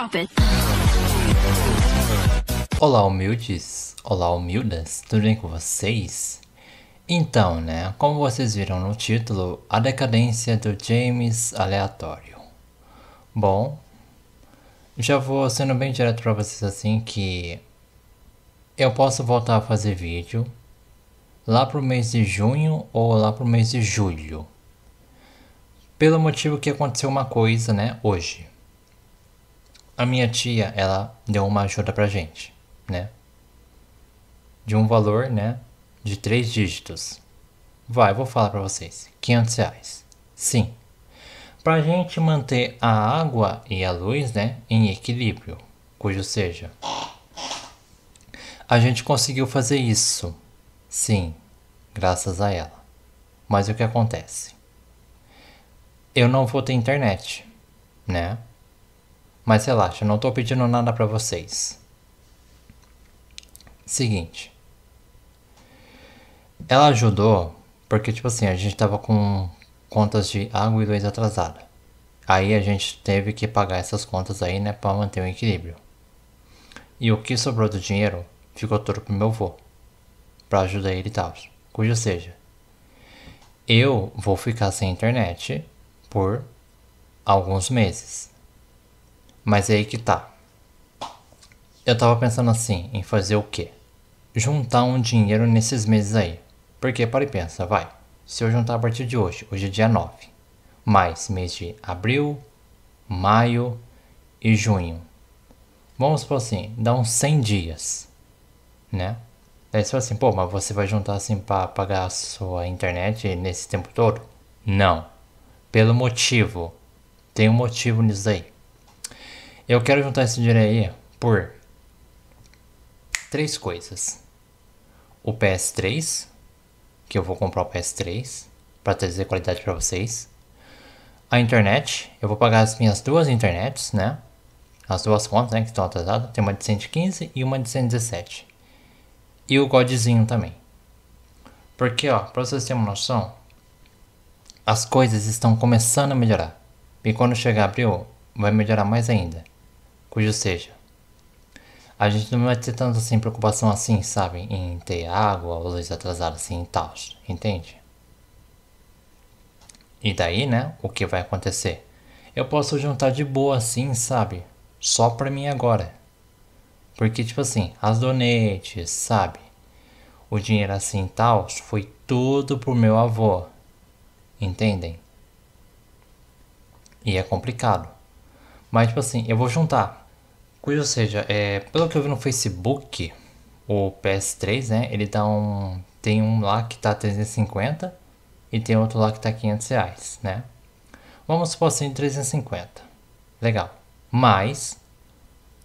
Profit. Olá, humildes! Olá, humildas! Tudo bem com vocês? Então, né? Como vocês viram no título, a decadência do James aleatório. Bom, já vou sendo bem direto para vocês assim que eu posso voltar a fazer vídeo lá pro mês de junho ou lá pro mês de julho. Pelo motivo que aconteceu uma coisa, né, hoje a minha tia, ela deu uma ajuda pra gente, né? De um valor, né? De três dígitos. Vai, vou falar pra vocês. 500 reais. Sim. Pra gente manter a água e a luz, né? Em equilíbrio. Cujo seja. A gente conseguiu fazer isso. Sim. Graças a ela. Mas o que acontece? Eu não vou ter internet, né? Mas relaxa, não estou pedindo nada para vocês. Seguinte. Ela ajudou porque, tipo assim, a gente tava com contas de água e luz atrasada. Aí a gente teve que pagar essas contas aí, né, para manter o equilíbrio. E o que sobrou do dinheiro ficou todo pro meu avô, para ajudar ele e tal. Cujo seja, eu vou ficar sem internet por alguns meses. Mas é aí que tá. Eu tava pensando assim, em fazer o quê? Juntar um dinheiro nesses meses aí. Porque para e pensa, vai. Se eu juntar a partir de hoje, hoje é dia 9, mais mês de abril, maio e junho. Vamos supor assim, dá uns 100 dias, né? Aí você fala assim, pô, mas você vai juntar assim para pagar a sua internet nesse tempo todo? Não. Pelo motivo. Tem um motivo nisso aí. Eu quero juntar esse dinheiro aí por três coisas. O PS3, que eu vou comprar o PS3 para trazer qualidade para vocês. A internet, eu vou pagar as minhas duas internets, né? As duas contas, né, que estão atrasadas, tem uma de 115 e uma de 117. E o godzinho também. Porque, ó, para vocês terem uma noção, as coisas estão começando a melhorar. E quando chegar abril, vai melhorar mais ainda cujo seja. A gente não vai ter tanta assim, preocupação assim, sabe? Em ter água ou luz atrasada assim e tal, entende? E daí, né? O que vai acontecer? Eu posso juntar de boa assim, sabe? Só pra mim agora. Porque, tipo assim, as donetes, sabe? O dinheiro assim e tal foi tudo pro meu avô. Entendem? E é complicado. Mas, tipo assim, eu vou juntar Cujo seja, é, pelo que eu vi no Facebook, o PS3, né, ele dá tá um... Tem um lá que tá 350 e tem outro lá que tá 500 reais, né? Vamos supor assim, 350. Legal. Mais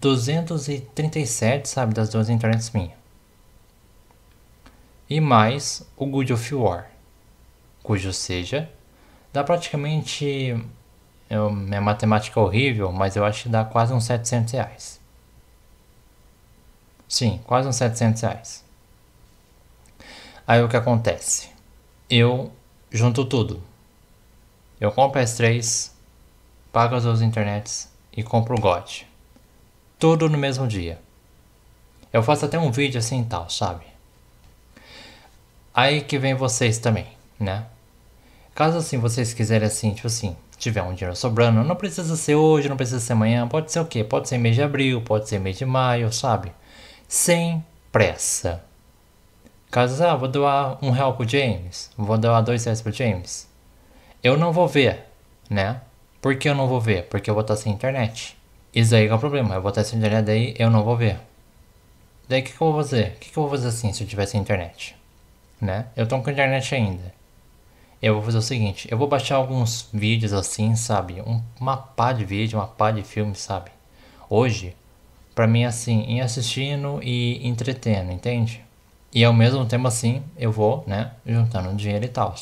237, sabe, das duas internets minhas. E mais o Good of War, cujo seja, dá praticamente eu, minha matemática é horrível, mas eu acho que dá quase uns 700 reais. Sim, quase uns 700 reais. Aí o que acontece? Eu junto tudo. Eu compro as três, pago as duas internets e compro o GOT. Tudo no mesmo dia. Eu faço até um vídeo assim e tal, sabe? Aí que vem vocês também, né? Caso assim vocês quiserem assim, tipo assim, tiver um dinheiro sobrando, não precisa ser hoje, não precisa ser amanhã, pode ser o quê? Pode ser mês de abril, pode ser mês de maio, sabe? Sem pressa. Caso, ah, vou doar um real pro James, vou doar dois reais pro James. Eu não vou ver, né? Por que eu não vou ver? Porque eu vou estar sem internet. Isso aí é o problema, eu vou estar sem internet, daí eu não vou ver. Daí o que, que, eu vou fazer? O que, que, eu vou fazer assim se eu tivesse internet? Né? Eu tô com internet ainda. Eu vou fazer o seguinte, eu vou baixar alguns vídeos assim, sabe? Um, uma pá de vídeo, uma pá de filme, sabe? Hoje, pra mim é assim, ir assistindo e entretendo, entende? E ao mesmo tempo assim, eu vou, né, juntando dinheiro e tal.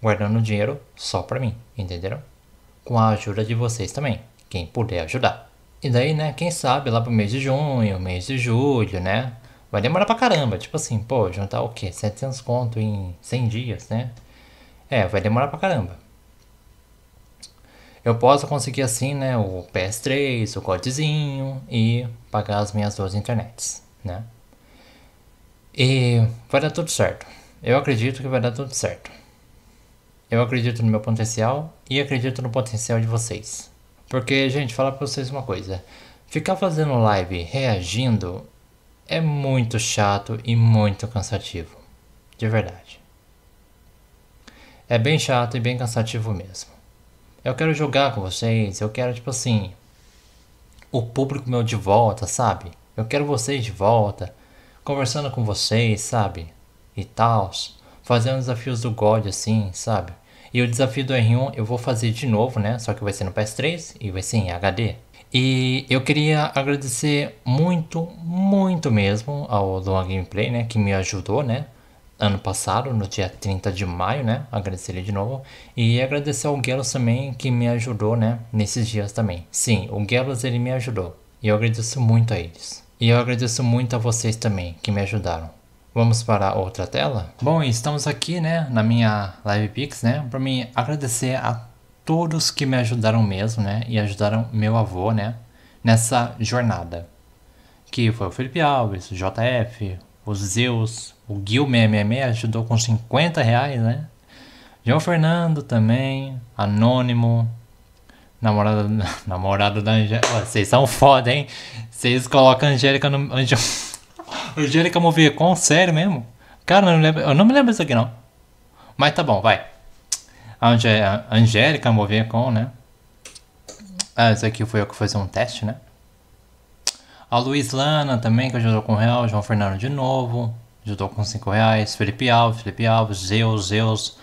Guardando dinheiro só pra mim, entenderam? Com a ajuda de vocês também, quem puder ajudar. E daí, né, quem sabe lá pro mês de junho, mês de julho, né? Vai demorar pra caramba, tipo assim, pô, juntar o quê? 700 conto em 100 dias, né? É, vai demorar pra caramba. Eu posso conseguir assim, né, o PS3, o cortezinho e pagar as minhas duas internets, né? E vai dar tudo certo. Eu acredito que vai dar tudo certo. Eu acredito no meu potencial e acredito no potencial de vocês. Porque, gente, falar pra vocês uma coisa. Ficar fazendo live reagindo é muito chato e muito cansativo. De verdade. É bem chato e bem cansativo mesmo. Eu quero jogar com vocês, eu quero, tipo assim, o público meu de volta, sabe? Eu quero vocês de volta, conversando com vocês, sabe? E tal, fazendo desafios do God, assim, sabe? E o desafio do R1 eu vou fazer de novo, né? Só que vai ser no PS3 e vai ser em HD. E eu queria agradecer muito, muito mesmo ao Luan Gameplay, né? Que me ajudou, né? ano passado, no dia 30 de maio, né? Agradecer ele de novo. E agradecer ao Gelos também, que me ajudou, né? Nesses dias também. Sim, o Gelos ele me ajudou. E eu agradeço muito a eles. E eu agradeço muito a vocês também, que me ajudaram. Vamos para outra tela? Bom, estamos aqui, né? Na minha Live Pix, né? Para mim agradecer a todos que me ajudaram mesmo, né? E ajudaram meu avô, né? Nessa jornada. Que foi o Felipe Alves, o JF, os Zeus, o Gil666 ajudou com 50 reais, né? João Fernando também, Anônimo, namorada, namorada da Angélica. Vocês são foda, hein? Vocês colocam a Angélica no. Ange... Angélica com sério mesmo? Cara, eu não, lembro, eu não me lembro disso aqui não. Mas tá bom, vai. A Ange... Angélica com, né? Ah, esse aqui foi eu que fiz um teste, né? A Luiz Lana também, que ajudou com o Real, João Fernando de novo. Judô com 5 reais. Felipe Alves, Felipe Alves, Zeus, Zeus,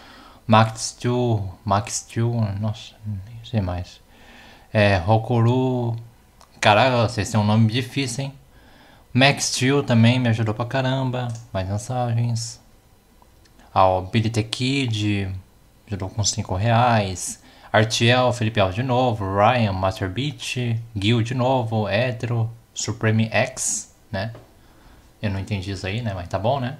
Max Steel, Max Steel, nossa, nem sei mais. É, Rokuru. Caraca, vocês têm um nome difícil, hein? Max Steel também me ajudou pra caramba. Mais mensagens. Ao Billy The Kid, ajudou com 5 reais. Artiel, Felipe Alves de novo, Ryan, Master Beach. Gil de novo, Edro, Supreme X, né? Eu não entendi isso aí, né? Mas tá bom, né?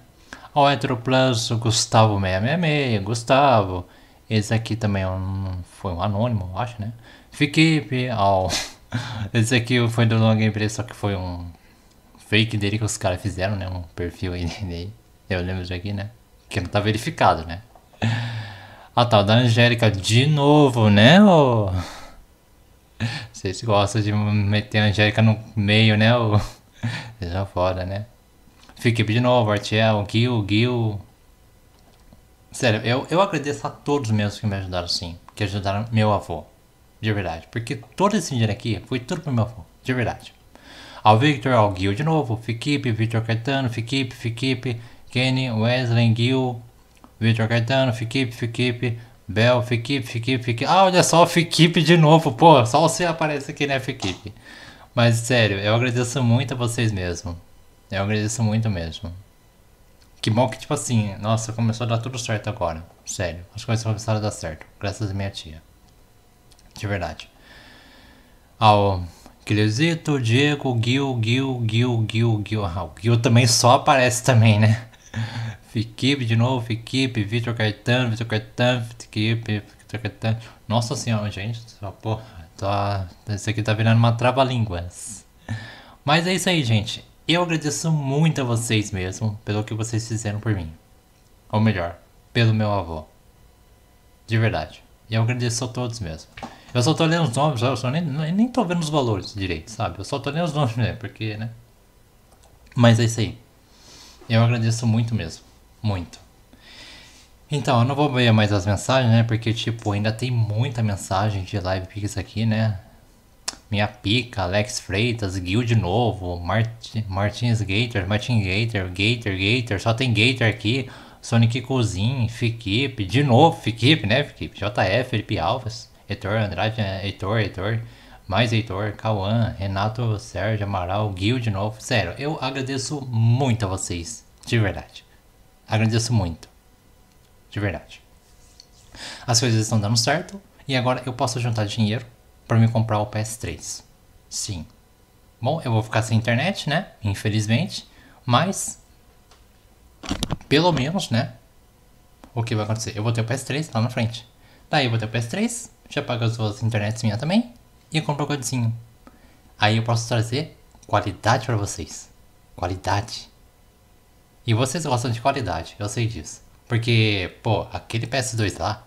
Ó, Entroplas, Gustavo 666, Gustavo. Esse aqui também é um, foi um anônimo, eu acho, né? Fiquipe, ó. Esse aqui foi do Long Gameplay, só que foi um fake dele que os caras fizeram, né? Um perfil aí dele. Eu lembro disso aqui, né? Que não tá verificado, né? A tal da Angélica de novo, né? Ô? Vocês gostam de meter a Angélica no meio, né? Ô? são foda, né? Fiquei de novo, Artiel, Gil, Gil. Sério, eu, eu agradeço a todos mesmo que me ajudaram sim, que ajudaram meu avô. De verdade. Porque todo esse dinheiro aqui foi tudo pro meu avô. De verdade. Ao Victor, ao Gil de novo, Fikip, Victor Caetano, Fikip, Fikip, Kenny, Wesley, Gil, Victor Caetano, Fikip, Fikip, Bel, Fikip, Fikip, Fikip. Ah, olha só o de novo, pô. Só você aparece aqui, né, Fikip? Mas sério, eu agradeço muito a vocês mesmo. Eu agradeço muito mesmo. Que bom que, tipo assim, nossa, começou a dar tudo certo agora. Sério, as coisas começaram a dar certo. Graças a minha tia. De verdade. Ao Clezito, Diego, Gil, Gil, Gil, Gil, Gil. Ah, o Gil também só aparece também, né? Fiquipe de novo, Fiquipe, Vitor Caetano, Vitor Caetano, Fiquipe, Vitor Caetano. Nossa senhora, gente, só porra. Tá, esse aqui tá virando uma trava-línguas. Mas é isso aí, gente. Eu agradeço muito a vocês mesmo pelo que vocês fizeram por mim. Ou melhor, pelo meu avô. De verdade. Eu agradeço a todos mesmo. Eu só tô lendo os nomes, eu só nem, nem tô vendo os valores direito, sabe? Eu só tô lendo os nomes mesmo, porque, né? Mas é isso aí. Eu agradeço muito mesmo. Muito. Então, eu não vou ver mais as mensagens, né? Porque, tipo, ainda tem muita mensagem de live pix aqui, né? Minha Pica, Alex Freitas, Guild Novo, Marti, Martins Gator, Martin Gator, Gator, Gator, só tem Gator aqui, Sonic Cozin, Fikip, de novo, Fikip, né, Fikip, JF, Felipe Alves, Heitor Andrade, eh, Heitor, Heitor, mais Heitor, Cauã, Renato, Sérgio, Amaral, Guild de novo, sério, eu agradeço muito a vocês, de verdade, agradeço muito, de verdade. As coisas estão dando certo, e agora eu posso juntar dinheiro para me comprar o PS3. Sim. Bom, eu vou ficar sem internet, né? Infelizmente. Mas, pelo menos, né? O que vai acontecer? Eu vou ter o PS3 lá na frente. Daí eu vou ter o PS3, já pago as duas internets minha também e compro o codezinho. Aí eu posso trazer qualidade para vocês. Qualidade. E vocês gostam de qualidade, eu sei disso. Porque, pô, aquele PS2 lá,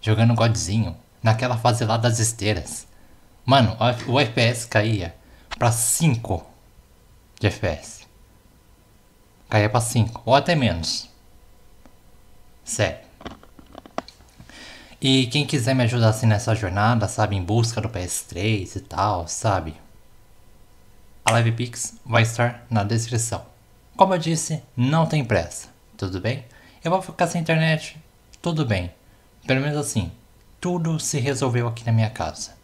jogando Godzinho, naquela fase lá das esteiras. Mano, o FPS caía para 5 de FPS. Caía para 5, ou até menos. Sério. E quem quiser me ajudar assim nessa jornada, sabe, em busca do PS3 e tal, sabe? A Livepix vai estar na descrição. Como eu disse, não tem pressa, tudo bem? Eu vou ficar sem internet, tudo bem. Pelo menos assim, tudo se resolveu aqui na minha casa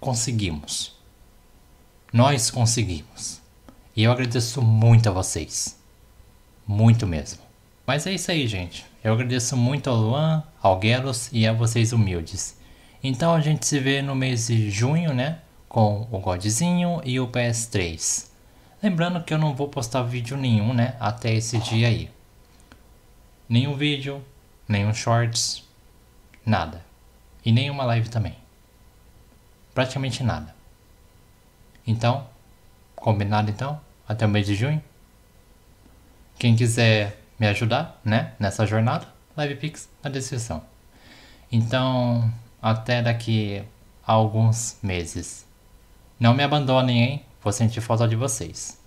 conseguimos. Nós conseguimos. E eu agradeço muito a vocês. Muito mesmo. Mas é isso aí, gente. Eu agradeço muito ao Luan, ao Gelos e a vocês humildes. Então a gente se vê no mês de junho, né? Com o Godzinho e o PS3. Lembrando que eu não vou postar vídeo nenhum, né? Até esse dia aí. Nenhum vídeo, nenhum shorts, nada. E nenhuma live também praticamente nada. Então, combinado então, até o mês de junho. Quem quiser me ajudar, né, nessa jornada, LivePix na descrição. Então, até daqui a alguns meses. Não me abandonem, hein? Vou sentir falta de vocês.